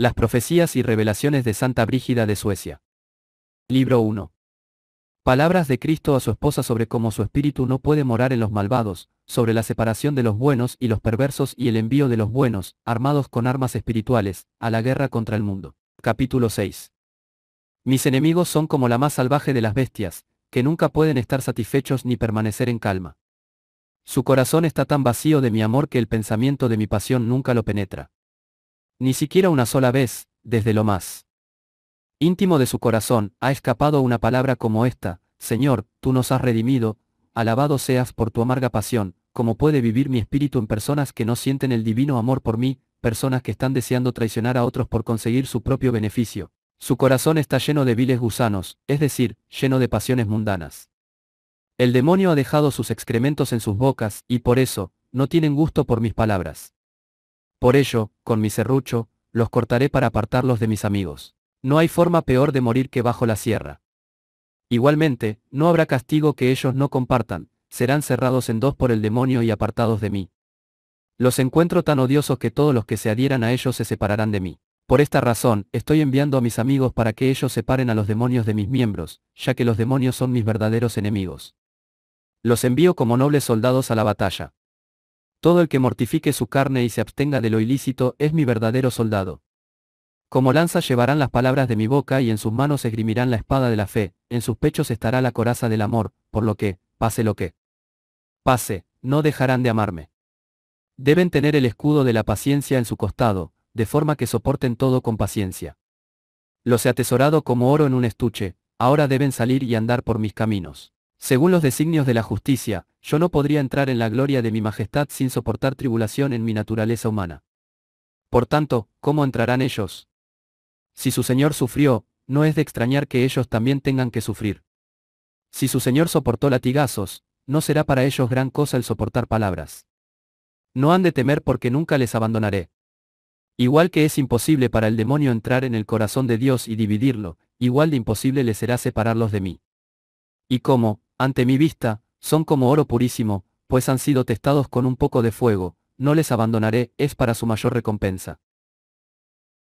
Las profecías y revelaciones de Santa Brígida de Suecia. Libro 1. Palabras de Cristo a su esposa sobre cómo su espíritu no puede morar en los malvados, sobre la separación de los buenos y los perversos y el envío de los buenos, armados con armas espirituales, a la guerra contra el mundo. Capítulo 6. Mis enemigos son como la más salvaje de las bestias, que nunca pueden estar satisfechos ni permanecer en calma. Su corazón está tan vacío de mi amor que el pensamiento de mi pasión nunca lo penetra. Ni siquiera una sola vez, desde lo más íntimo de su corazón, ha escapado una palabra como esta, Señor, tú nos has redimido, alabado seas por tu amarga pasión, como puede vivir mi espíritu en personas que no sienten el divino amor por mí, personas que están deseando traicionar a otros por conseguir su propio beneficio. Su corazón está lleno de viles gusanos, es decir, lleno de pasiones mundanas. El demonio ha dejado sus excrementos en sus bocas, y por eso, no tienen gusto por mis palabras. Por ello, con mi serrucho, los cortaré para apartarlos de mis amigos. No hay forma peor de morir que bajo la sierra. Igualmente, no habrá castigo que ellos no compartan, serán cerrados en dos por el demonio y apartados de mí. Los encuentro tan odiosos que todos los que se adhieran a ellos se separarán de mí. Por esta razón, estoy enviando a mis amigos para que ellos separen a los demonios de mis miembros, ya que los demonios son mis verdaderos enemigos. Los envío como nobles soldados a la batalla. Todo el que mortifique su carne y se abstenga de lo ilícito es mi verdadero soldado. Como lanza llevarán las palabras de mi boca y en sus manos esgrimirán la espada de la fe, en sus pechos estará la coraza del amor, por lo que, pase lo que pase, no dejarán de amarme. Deben tener el escudo de la paciencia en su costado, de forma que soporten todo con paciencia. Los he atesorado como oro en un estuche, ahora deben salir y andar por mis caminos. Según los designios de la justicia, yo no podría entrar en la gloria de mi majestad sin soportar tribulación en mi naturaleza humana. Por tanto, ¿cómo entrarán ellos? Si su Señor sufrió, no es de extrañar que ellos también tengan que sufrir. Si su Señor soportó latigazos, no será para ellos gran cosa el soportar palabras. No han de temer porque nunca les abandonaré. Igual que es imposible para el demonio entrar en el corazón de Dios y dividirlo, igual de imposible le será separarlos de mí. Y cómo, ante mi vista, son como oro purísimo, pues han sido testados con un poco de fuego, no les abandonaré, es para su mayor recompensa.